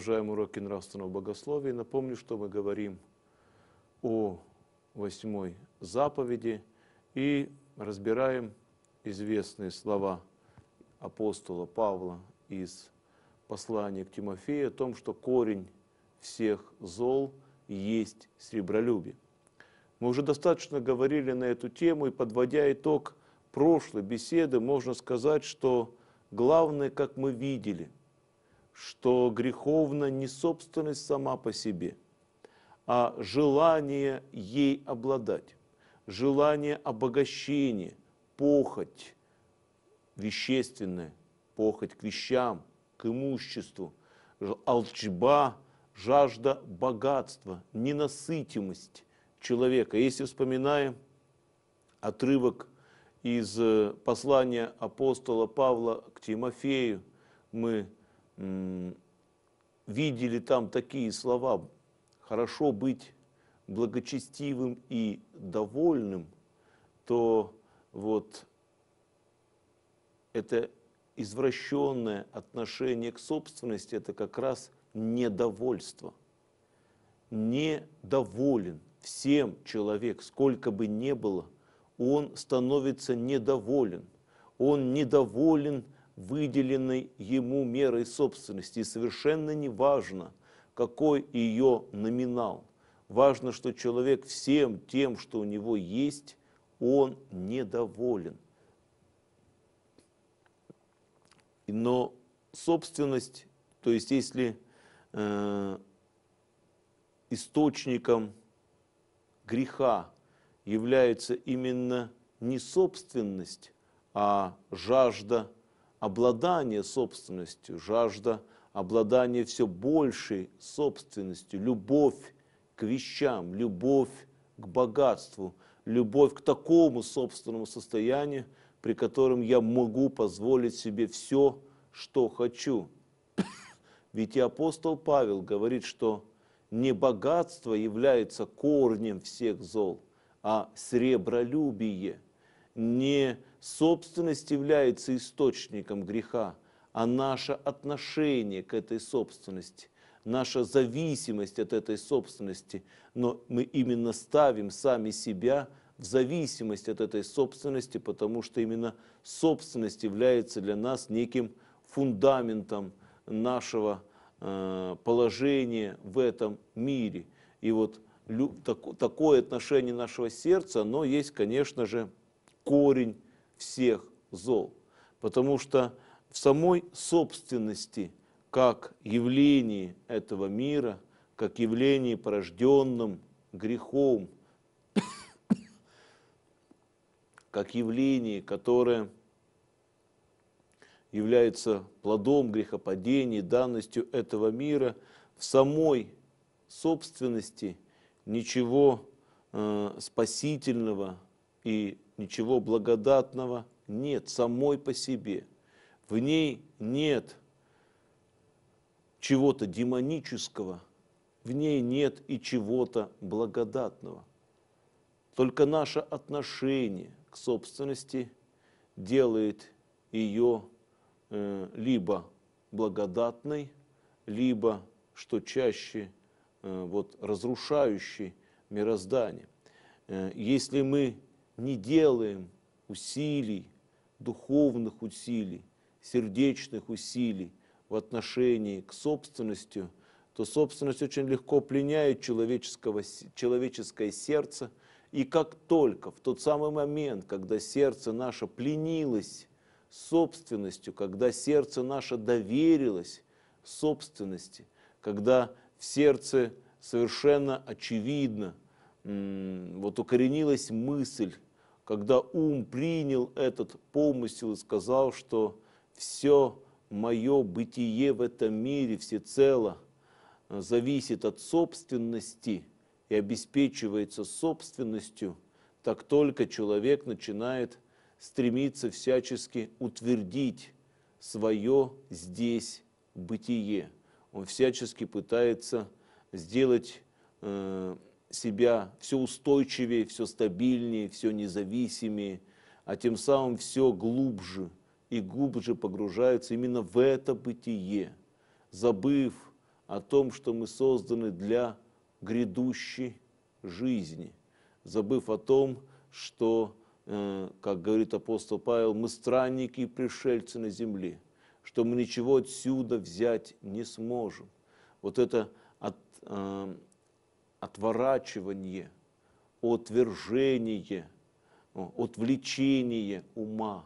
продолжаем уроки нравственного богословия. Напомню, что мы говорим о восьмой заповеди и разбираем известные слова апостола Павла из послания к Тимофею о том, что корень всех зол есть сребролюбие. Мы уже достаточно говорили на эту тему, и подводя итог прошлой беседы, можно сказать, что главное, как мы видели – что греховна не собственность сама по себе, а желание ей обладать, желание обогащения, похоть вещественная, похоть к вещам, к имуществу, алчба, жажда богатства, ненасытимость человека. Если вспоминаем отрывок из э, послания апостола Павла к Тимофею, мы видели там такие слова «хорошо быть благочестивым и довольным», то вот это извращенное отношение к собственности – это как раз недовольство. Недоволен всем человек, сколько бы ни было, он становится недоволен. Он недоволен – выделенной ему мерой собственности. И совершенно не важно, какой ее номинал. Важно, что человек всем тем, что у него есть, он недоволен. Но собственность, то есть если э, источником греха является именно не собственность, а жажда обладание собственностью, жажда, обладание все большей собственностью, любовь к вещам, любовь к богатству, любовь к такому собственному состоянию, при котором я могу позволить себе все, что хочу. Ведь и апостол Павел говорит, что не богатство является корнем всех зол, а сребролюбие – не собственность является источником греха, а наше отношение к этой собственности, наша зависимость от этой собственности. Но мы именно ставим сами себя в зависимость от этой собственности, потому что именно собственность является для нас неким фундаментом нашего э, положения в этом мире. И вот такое отношение нашего сердца, оно есть, конечно же, корень всех зол. Потому что в самой собственности, как явлении этого мира, как явлении порожденным грехом, как явлении, которое является плодом грехопадения, данностью этого мира, в самой собственности ничего э, спасительного и ничего благодатного нет самой по себе. В ней нет чего-то демонического, в ней нет и чего-то благодатного. Только наше отношение к собственности делает ее э, либо благодатной, либо, что чаще, э, вот, разрушающей мироздание. Э, если мы не делаем усилий, духовных усилий, сердечных усилий в отношении к собственности, то собственность очень легко пленяет человеческого, человеческое сердце. И как только в тот самый момент, когда сердце наше пленилось собственностью, когда сердце наше доверилось собственности, когда в сердце совершенно очевидно, вот укоренилась мысль, когда ум принял этот помысел и сказал, что все мое бытие в этом мире всецело э, зависит от собственности и обеспечивается собственностью, так только человек начинает стремиться всячески утвердить свое здесь бытие. Он всячески пытается сделать э, себя все устойчивее, все стабильнее, все независимее, а тем самым все глубже и глубже погружаются именно в это бытие, забыв о том, что мы созданы для грядущей жизни, забыв о том, что, э, как говорит апостол Павел, мы странники и пришельцы на земле, что мы ничего отсюда взять не сможем. Вот это от, э, отворачивание, отвержение, ну, отвлечение ума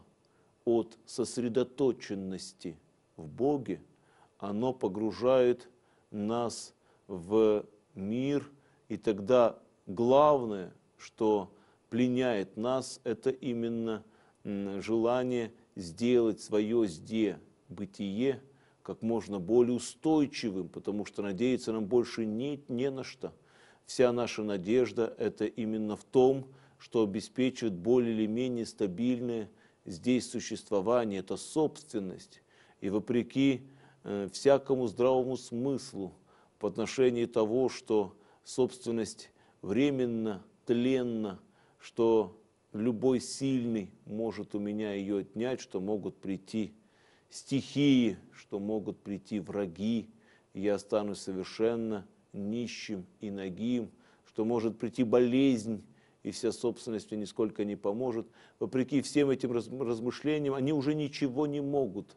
от сосредоточенности в Боге, оно погружает нас в мир, и тогда главное, что пленяет нас, это именно желание сделать свое «зде» бытие как можно более устойчивым, потому что надеяться нам больше нет не на что – Вся наша надежда – это именно в том, что обеспечивает более или менее стабильное здесь существование, это собственность. И вопреки э, всякому здравому смыслу по отношению того, что собственность временно, тленно, что любой сильный может у меня ее отнять, что могут прийти стихии, что могут прийти враги, и я останусь совершенно нищим и нагим, что может прийти болезнь, и вся собственность мне нисколько не поможет. Вопреки всем этим размышлениям, они уже ничего не могут.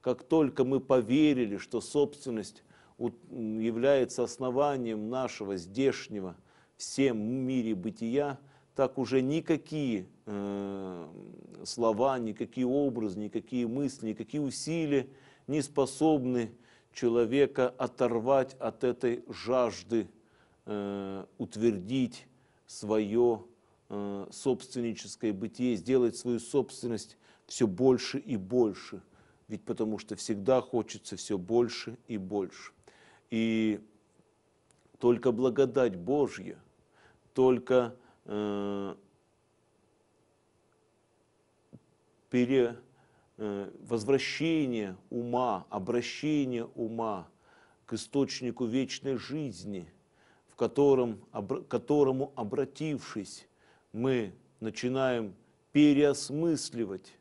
Как только мы поверили, что собственность является основанием нашего здешнего всем мире бытия, так уже никакие э, слова, никакие образы, никакие мысли, никакие усилия не способны человека оторвать от этой жажды, э, утвердить свое э, собственническое бытие, сделать свою собственность все больше и больше. Ведь потому что всегда хочется все больше и больше. И только благодать Божья, только э, пере, Э, возвращение ума, обращение ума к источнику вечной жизни, в котором, к которому обратившись, мы начинаем переосмысливать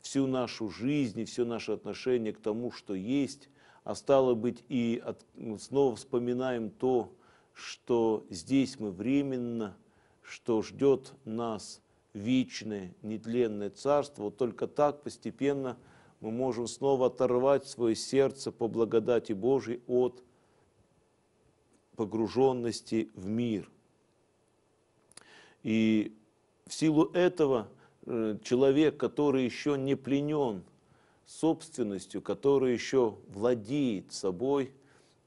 всю нашу жизнь и все наше отношение к тому, что есть, а стало быть и от, снова вспоминаем то, что здесь мы временно, что ждет нас – вечное, нетленное царство. Вот только так постепенно мы можем снова оторвать свое сердце по благодати Божьей от погруженности в мир. И в силу этого э, человек, который еще не пленен собственностью, который еще владеет собой,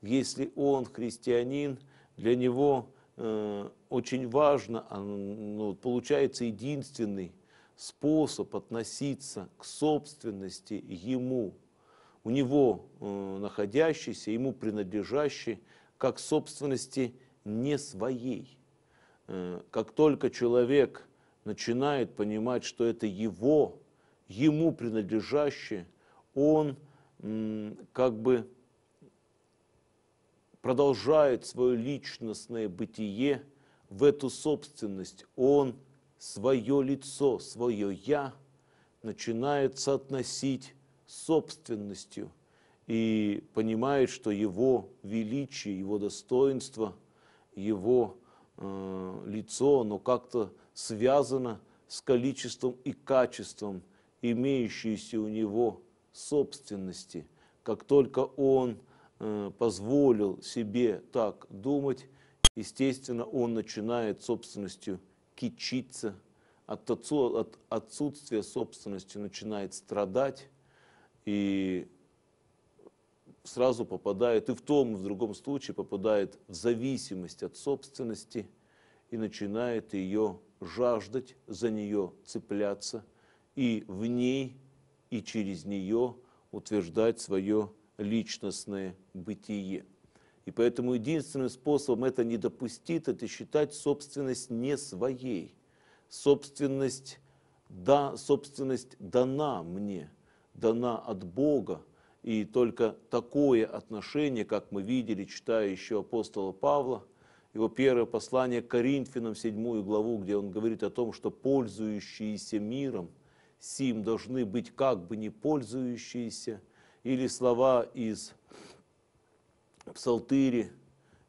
если он христианин, для него э, очень важно, а, ну, получается, единственный способ относиться к собственности ему, у него э, находящейся, ему принадлежащей, как собственности не своей. Э, как только человек начинает понимать, что это его, ему принадлежащее, он э, как бы продолжает свое личностное бытие в эту собственность, он свое лицо, свое «я» начинает соотносить с собственностью и понимает, что его величие, его достоинство, его э, лицо, оно как-то связано с количеством и качеством имеющейся у него собственности. Как только он э, позволил себе так думать, Естественно, он начинает собственностью кичиться, от, от отсутствия собственности начинает страдать и сразу попадает и в том, и в другом случае попадает в зависимость от собственности и начинает ее жаждать, за нее цепляться и в ней, и через нее утверждать свое личностное бытие. И поэтому единственным способом это не допустить, это считать собственность не своей. Собственность, да, собственность дана мне, дана от Бога. И только такое отношение, как мы видели, читая еще апостола Павла, его первое послание к Коринфянам, 7 главу, где он говорит о том, что пользующиеся миром, сим должны быть как бы не пользующиеся, или слова из псалтыри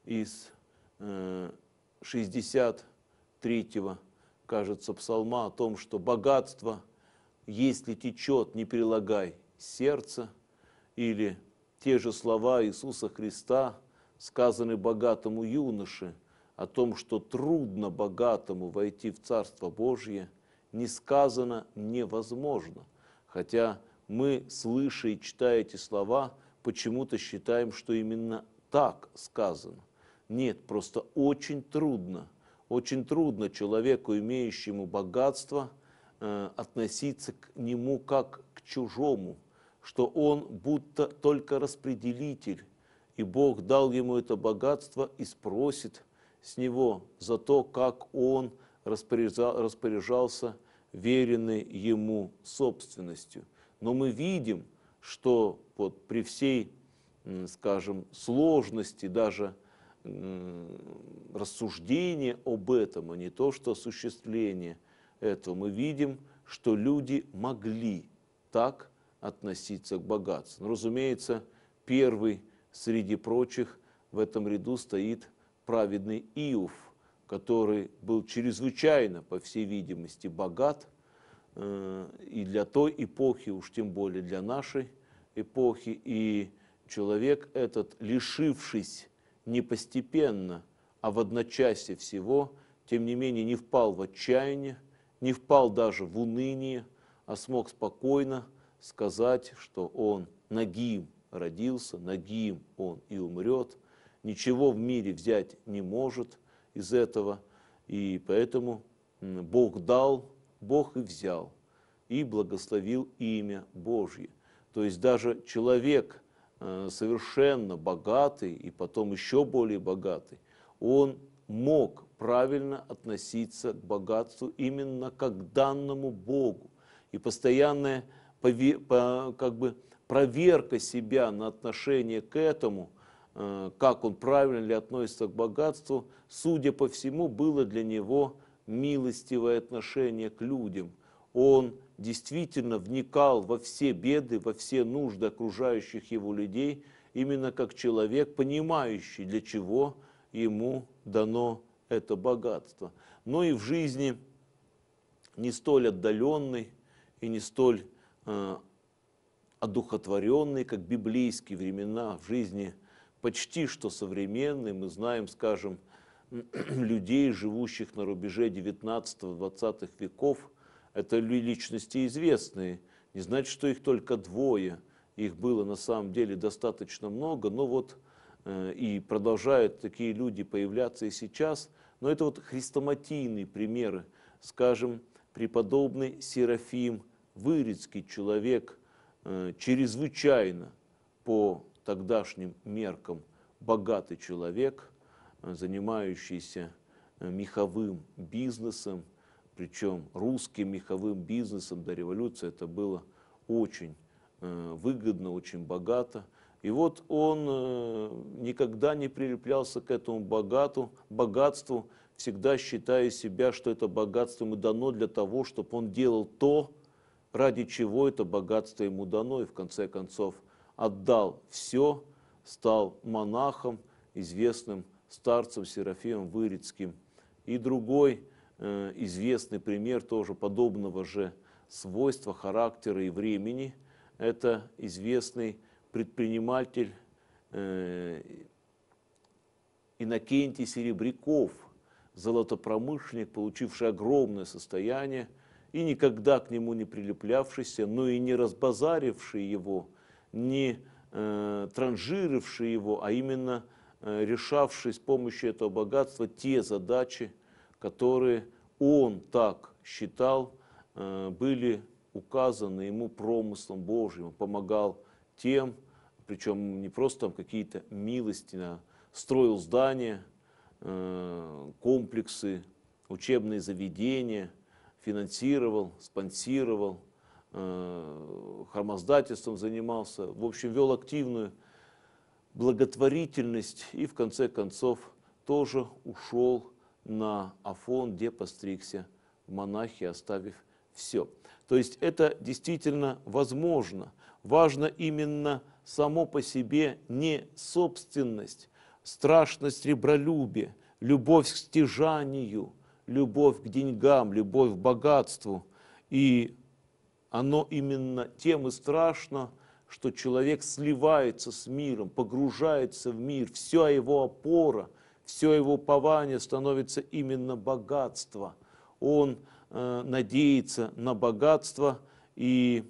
из 63-го, э, кажется, псалма о том, что богатство, если течет, не прилагай сердце, или те же слова Иисуса Христа, сказаны богатому юноше, о том, что трудно богатому войти в Царство Божье, не сказано невозможно. Хотя мы, слыша и читая эти слова, почему-то считаем, что именно так сказано. Нет, просто очень трудно, очень трудно человеку, имеющему богатство, э, относиться к нему как к чужому, что он будто только распределитель, и Бог дал ему это богатство и спросит с него за то, как он распоряжался веренной ему собственностью. Но мы видим, что вот при всей скажем, сложности, даже рассуждения об этом, а не то, что осуществление этого. Мы видим, что люди могли так относиться к богатству. Но, ну, разумеется, первый среди прочих в этом ряду стоит праведный Иов, который был чрезвычайно, по всей видимости, богат, э, и для той эпохи, уж тем более для нашей эпохи, и человек этот, лишившись не постепенно, а в одночасье всего, тем не менее не впал в отчаяние, не впал даже в уныние, а смог спокойно сказать, что он нагим родился, нагим он и умрет, ничего в мире взять не может из этого, и поэтому Бог дал, Бог и взял, и благословил имя Божье. То есть даже человек, Э, совершенно богатый и потом еще более богатый, он мог правильно относиться к богатству именно как к данному Богу. И постоянная как бы проверка себя на отношение к этому, э, как он правильно ли относится к богатству, судя по всему, было для него милостивое отношение к людям – он действительно вникал во все беды, во все нужды окружающих его людей, именно как человек, понимающий, для чего ему дано это богатство. Но и в жизни не столь отдаленной и не столь э, одухотворенной, как библейские времена в жизни почти что современной. Мы знаем, скажем, людей, живущих на рубеже 19-20 веков – это личности известные, не значит, что их только двое, их было на самом деле достаточно много, но вот э, и продолжают такие люди появляться и сейчас, но это вот хрестоматийные примеры, скажем, преподобный Серафим Вырицкий человек, э, чрезвычайно по тогдашним меркам богатый человек, э, занимающийся э, меховым бизнесом, причем русским меховым бизнесом до революции это было очень э, выгодно, очень богато. И вот он э, никогда не прилеплялся к этому богату, богатству, всегда считая себя, что это богатство ему дано для того, чтобы он делал то, ради чего это богатство ему дано, и в конце концов отдал все, стал монахом, известным старцем Серафимом Вырицким. И другой Э, известный пример тоже подобного же свойства, характера и времени. Это известный предприниматель э, Иннокентий Серебряков, золотопромышленник, получивший огромное состояние и никогда к нему не прилеплявшийся, но и не разбазаривший его, не э, транжиривший его, а именно э, решавший с помощью этого богатства те задачи, которые он так считал, э, были указаны ему промыслом Божьим. Он помогал тем, причем не просто там какие-то милости, а строил здания, э, комплексы, учебные заведения, финансировал, спонсировал, э, храмоздательством занимался, в общем, вел активную благотворительность и в конце концов тоже ушел на Афон, где постригся монахи, оставив все. То есть это действительно возможно. Важно именно само по себе не собственность, страшность ребролюбия, любовь к стяжанию, любовь к деньгам, любовь к богатству. И оно именно тем и страшно, что человек сливается с миром, погружается в мир, все его опора – все его упование становится именно богатство. Он э, надеется на богатство, и,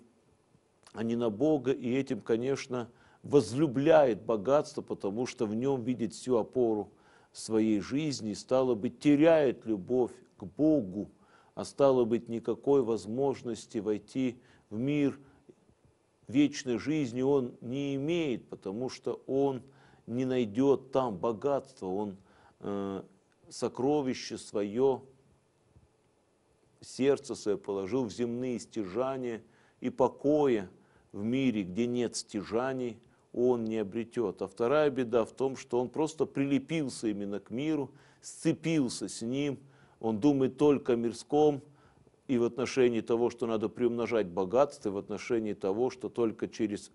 а не на Бога, и этим, конечно, возлюбляет богатство, потому что в нем видит всю опору своей жизни, и, стало быть, теряет любовь к Богу, а стало быть, никакой возможности войти в мир вечной жизни он не имеет, потому что он не найдет там богатства, он Э, сокровище свое, сердце свое положил в земные стяжания и покоя в мире, где нет стяжаний, он не обретет. А вторая беда в том, что он просто прилепился именно к миру, сцепился с ним, он думает только о мирском и в отношении того, что надо приумножать богатство, и в отношении того, что только через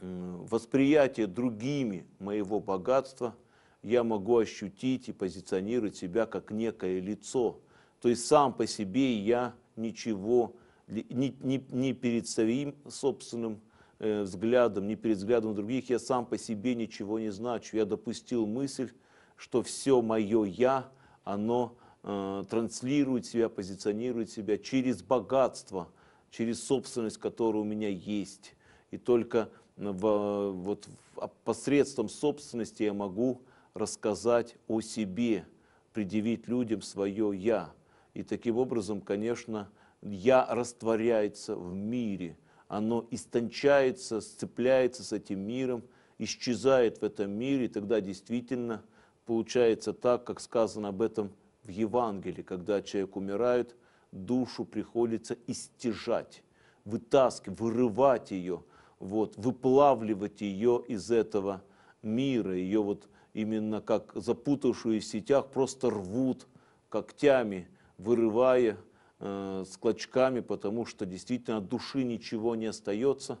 восприятие другими моего богатства, я могу ощутить и позиционировать себя как некое лицо. То есть сам по себе я ничего не, не, не перед своим собственным э, взглядом, не перед взглядом других, я сам по себе ничего не значу. Я допустил мысль, что все мое «я», оно э, транслирует себя, позиционирует себя через богатство, через собственность, которая у меня есть. И только в, вот, а посредством собственности я могу рассказать о себе, предъявить людям свое «я». И таким образом, конечно, «я» растворяется в мире, оно истончается, сцепляется с этим миром, исчезает в этом мире, и тогда действительно получается так, как сказано об этом в Евангелии, когда человек умирает, душу приходится истяжать, вытаскивать, вырывать ее – вот, выплавливать ее из этого мира, ее вот именно как запутавшуюся в сетях просто рвут когтями, вырывая э, с клочками, потому что действительно от души ничего не остается,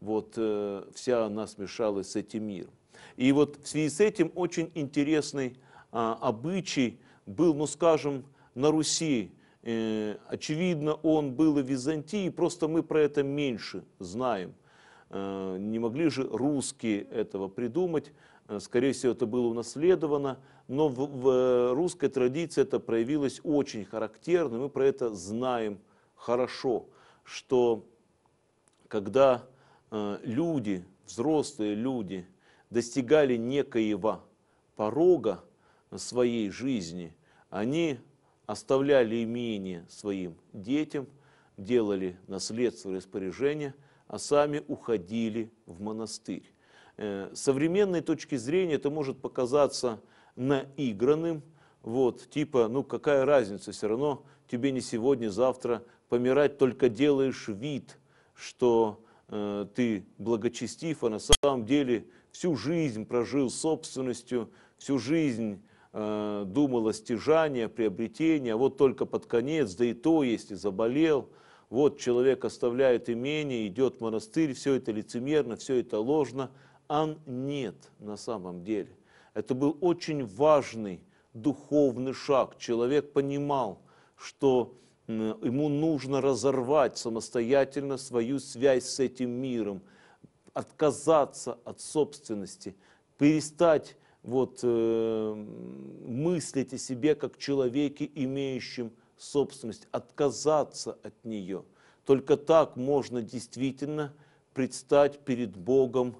вот э, вся она смешалась с этим миром. И вот в связи с этим очень интересный э, обычай был, ну скажем, на Руси, э, Очевидно, он был и в Византии, просто мы про это меньше знаем. Э, не могли же русские этого придумать, э, скорее всего, это было унаследовано, но в, в э, русской традиции это проявилось очень характерно, мы про это знаем хорошо, что когда люди, взрослые люди, достигали некоего порога своей жизни, они оставляли имение своим детям, делали наследство и распоряжение – а сами уходили в монастырь. Э, с современной точки зрения это может показаться наигранным, вот, типа, ну какая разница, все равно тебе не сегодня, завтра помирать, только делаешь вид, что э, ты благочестив, а на самом деле всю жизнь прожил собственностью, всю жизнь э, думал о стяжании, о приобретении, а вот только под конец, да и то, если заболел – вот человек оставляет имение, идет в монастырь, все это лицемерно, все это ложно. Ан нет на самом деле. Это был очень важный духовный шаг. Человек понимал, что ему нужно разорвать самостоятельно свою связь с этим миром, отказаться от собственности, перестать вот, э, мыслить о себе как человеке, имеющем собственность, отказаться от нее. Только так можно действительно предстать перед Богом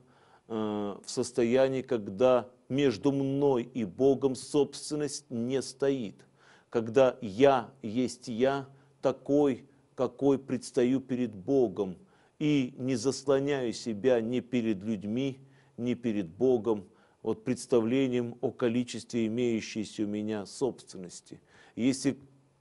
э, в состоянии, когда между мной и Богом собственность не стоит, когда я есть я такой, какой предстаю перед Богом, и не заслоняю себя ни перед людьми, ни перед Богом, вот представлением о количестве имеющейся у меня собственности. Если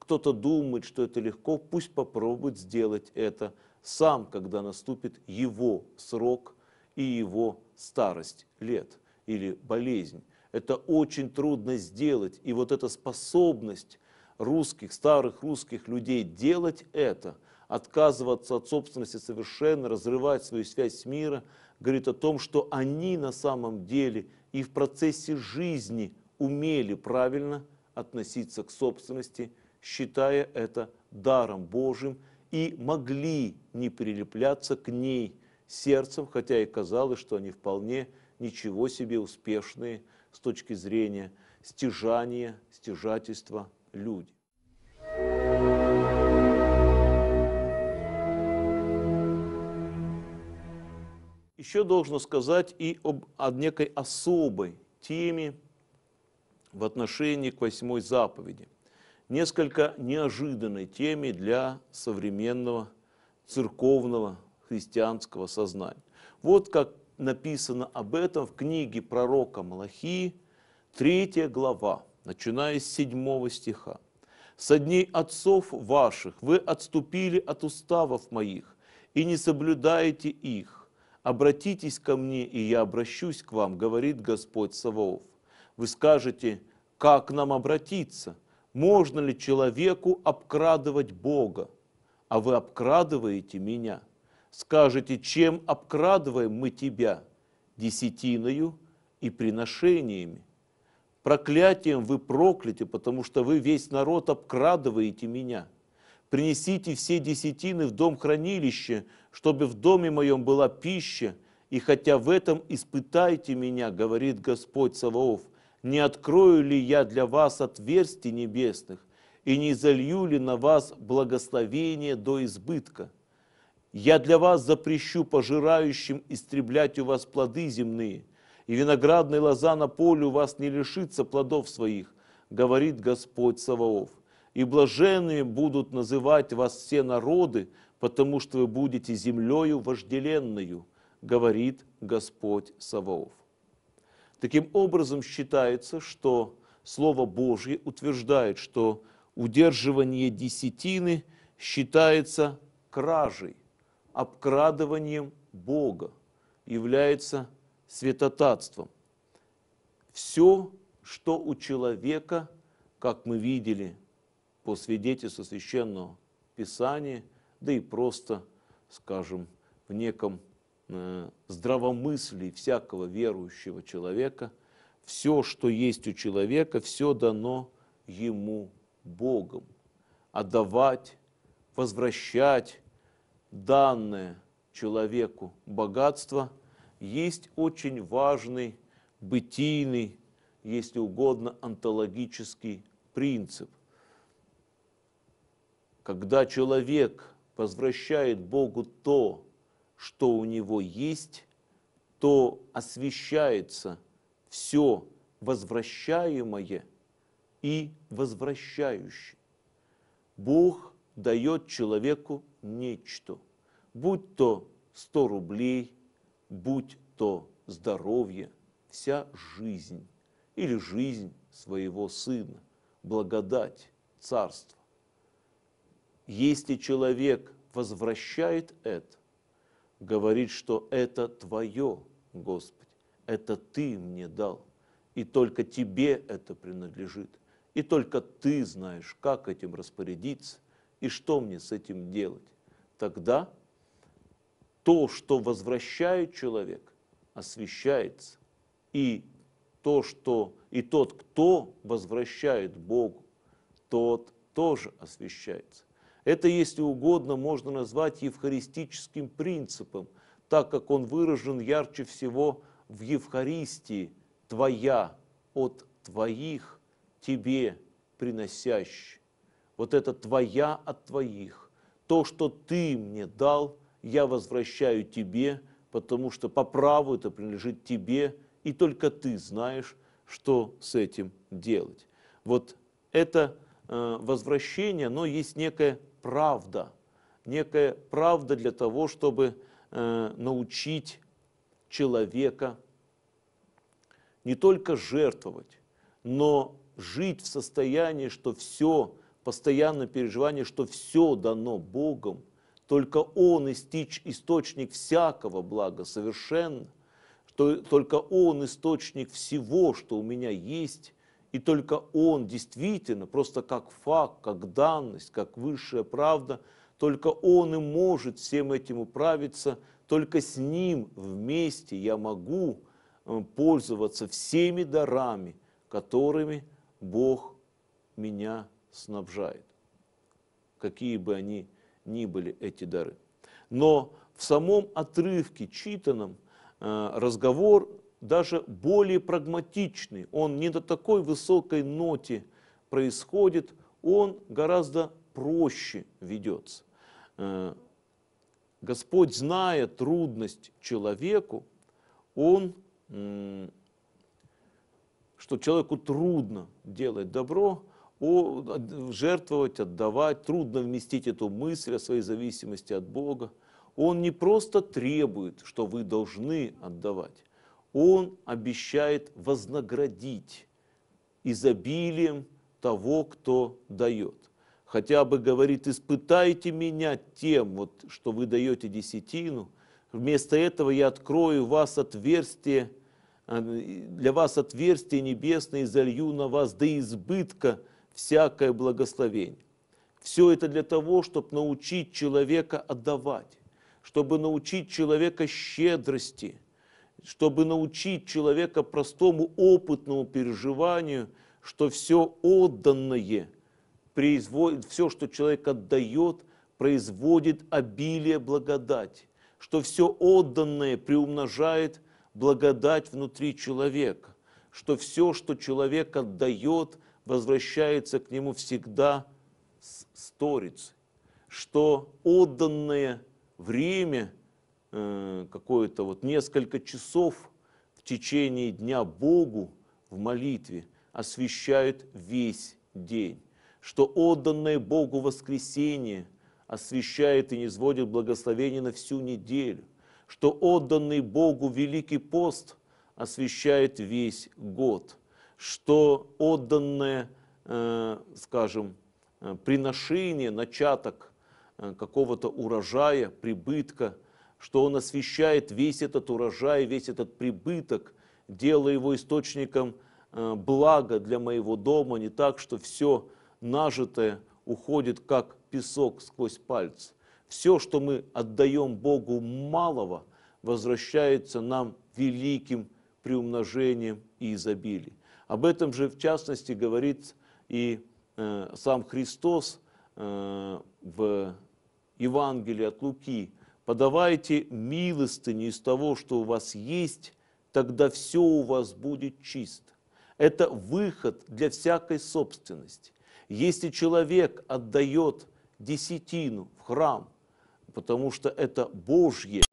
кто-то думает, что это легко, пусть попробует сделать это сам, когда наступит его срок и его старость лет или болезнь. Это очень трудно сделать, и вот эта способность русских, старых русских людей делать это, отказываться от собственности совершенно, разрывать свою связь с миром, говорит о том, что они на самом деле и в процессе жизни умели правильно относиться к собственности – считая это даром Божьим, и могли не прилепляться к ней сердцем, хотя и казалось, что они вполне ничего себе успешные с точки зрения стяжания, стяжательства люди. Еще должно сказать и об, о некой особой теме в отношении к восьмой заповеди – несколько неожиданной теме для современного церковного христианского сознания. Вот как написано об этом в книге пророка Малахии, 3 глава, начиная с 7 стиха. «Со дней отцов ваших вы отступили от уставов моих и не соблюдаете их. Обратитесь ко мне, и я обращусь к вам, говорит Господь Саваоф. Вы скажете, как нам обратиться – можно ли человеку обкрадывать Бога? А вы обкрадываете меня. Скажете, чем обкрадываем мы тебя? Десятиною и приношениями. Проклятием вы прокляты, потому что вы весь народ обкрадываете меня. Принесите все десятины в дом хранилище, чтобы в доме моем была пища, и хотя в этом испытайте меня, говорит Господь Саваоф, не открою ли я для вас отверстий небесных, и не залью ли на вас благословение до избытка? Я для вас запрещу пожирающим истреблять у вас плоды земные, и виноградная лоза на поле у вас не лишится плодов своих, говорит Господь Саваоф. И блаженными будут называть вас все народы, потому что вы будете землею вожделенную, говорит Господь Саваоф. Таким образом считается, что Слово Божье утверждает, что удерживание десятины считается кражей, обкрадыванием Бога, является святотатством. Все, что у человека, как мы видели по свидетельству священного писания, да и просто, скажем, в неком Э, здравомыслий всякого верующего человека, все, что есть у человека, все дано ему Богом. Отдавать, возвращать данное человеку богатство есть очень важный бытийный, если угодно, онтологический принцип. Когда человек возвращает Богу то, что у него есть, то освещается все возвращаемое и возвращающее. Бог дает человеку нечто, будь то 100 рублей, будь то здоровье, вся жизнь или жизнь своего сына, благодать, царство. Если человек возвращает это, говорит, что это Твое, Господь, это Ты мне дал, и только Тебе это принадлежит, и только Ты знаешь, как этим распорядиться, и что мне с этим делать. Тогда то, что возвращает человек, освещается, и то, что и тот, кто возвращает Богу, тот тоже освещается. Это, если угодно, можно назвать евхаристическим принципом, так как он выражен ярче всего в Евхаристии «твоя» от «твоих» тебе приносящий. Вот это «твоя» от «твоих». То, что ты мне дал, я возвращаю тебе, потому что по праву это принадлежит тебе, и только ты знаешь, что с этим делать. Вот это э, возвращение, но есть некая правда, некая правда для того, чтобы э, научить человека не только жертвовать, но жить в состоянии, что все, постоянное переживание, что все дано Богом, только Он истич, источник всякого блага совершенно, что только Он источник всего, что у меня есть, и только он действительно, просто как факт, как данность, как высшая правда, только он и может всем этим управиться, только с ним вместе я могу э, пользоваться всеми дарами, которыми Бог меня снабжает, какие бы они ни были эти дары. Но в самом отрывке читанном э, разговор даже более прагматичный, он не на такой высокой ноте происходит, он гораздо проще ведется. Э, Господь, зная трудность человеку, он, что человеку трудно делать добро, жертвовать, отдавать, трудно вместить эту мысль о своей зависимости от Бога. Он не просто требует, что вы должны отдавать, он обещает вознаградить изобилием того, кто дает. Хотя бы говорит, испытайте меня тем, вот, что вы даете десятину, вместо этого я открою вас отверстие, э, для вас отверстие небесное и залью на вас до избытка всякое благословение. Все это для того, чтобы научить человека отдавать, чтобы научить человека щедрости – чтобы научить человека простому опытному переживанию, что все отданное, производит, все, что человек отдает, производит обилие благодать, что все отданное приумножает благодать внутри человека, что все, что человек отдает, возвращается к нему всегда с сторицей, что отданное время – Э, какое-то вот несколько часов в течение дня Богу в молитве освещают весь день, что отданное Богу воскресение освещает и низводит благословение на всю неделю, что отданный Богу Великий пост освещает весь год, что отданное, э, скажем, э, приношение, начаток какого-то урожая, прибытка – что Он освещает весь этот урожай, весь этот прибыток, делая его источником э, блага для моего дома, не так, что все нажитое уходит, как песок сквозь пальцы. Все, что мы отдаем Богу малого, возвращается нам великим приумножением и изобилием. Об этом же, в частности, говорит и э, сам Христос э, в Евангелии от Луки, подавайте милостыни из того, что у вас есть, тогда все у вас будет чисто. Это выход для всякой собственности. Если человек отдает десятину в храм, потому что это Божье,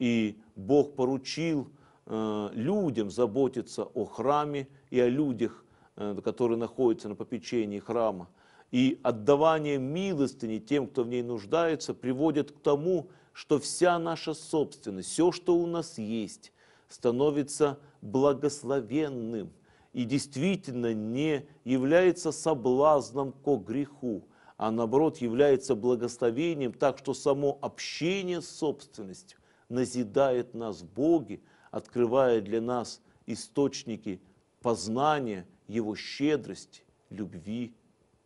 и Бог поручил э, людям заботиться о храме и о людях, э, которые находятся на попечении храма, и отдавание милостыни тем, кто в ней нуждается, приводит к тому, что вся наша собственность, все, что у нас есть, становится благословенным и действительно не является соблазном ко греху, а наоборот является благословением, так что само общение с собственностью назидает нас в Боге, открывая для нас источники познания Его щедрости, любви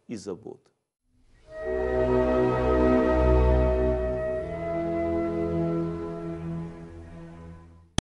и заботы.